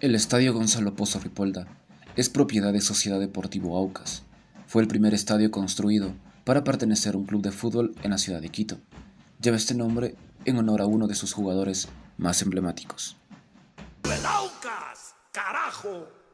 El estadio Gonzalo Pozo Ripolda es propiedad de Sociedad Deportivo Aucas. Fue el primer estadio construido para pertenecer a un club de fútbol en la ciudad de Quito. Lleva este nombre en honor a uno de sus jugadores más emblemáticos. ¡El Aucas! ¡Carajo!